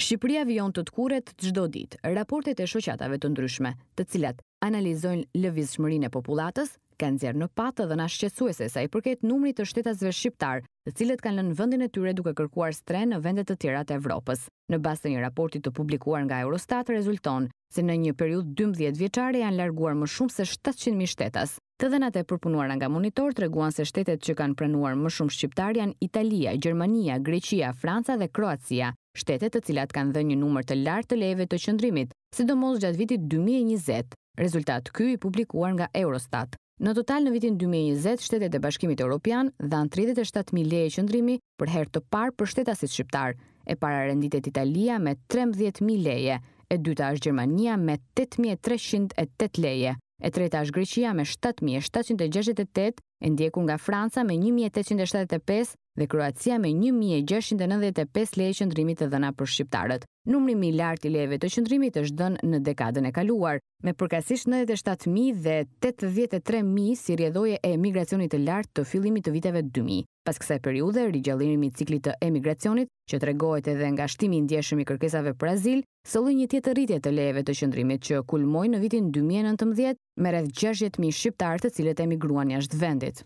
Shqipëria vion të tkuret çdo ditë raportet e shoqatave të ndryshme, të cilat analizojnë lëvizshmërinë e popullatës, kanë nxjerrë në patë të dhëna shqetësuese sa i përket numrit të shtetasve shqiptar, të cilët kanë lënë vendin e tyre duke kërkuar stren në vende të tjera të Evropës. Në bazë të një raporti të publikuar nga Eurostat rezulton se në një periudhë 12 vjeçare janë larguar më shumë se 700.000 shtetas. Të dhënat e përpunuara nga monitor treguan se shtetet që kanë pranuar më shumë shqiptar janë Italia, Gjermania, Greqia, Franca dhe Kroacia shtetet të cilat kanë dhënë një numër të lartë të leve të qëndrimit, sidomos gjatë vitit 2020, rezultat ky i publikuar nga Eurostat. Në total në vitin 2020, shtetet e Bashkimit Evropian dhan 37000 leje qëndrimi për her të parë për shtetasit shqiptar. E para renditet Italia me 13000 leje, e dyta është Gjermania me 8308 leje, e treta është Greqia me 7768, e ndjekur nga Franca me 1875 dhe Kroacia me 1695 leje qëndrimit të dhëna për shqiptarët. Numri i lartë i lejeve të qëndrimit është dhën në dekadën e kaluar, me përkasisht 97000 dhe 83000 si rjedhoje e emigracionit të lartë të fillimit të viteve 2000. Pas kësaj periudhe, rigjallimi i ciklit të emigracionit, që tregohet edhe nga shtimi i i kërkesave për azil, solli një tjetër rritje të lejeve të qëndrimit që kulmoi në vitin 2019 me rreth 60000 shqiptarë të cilët emigruan jashtë vendit.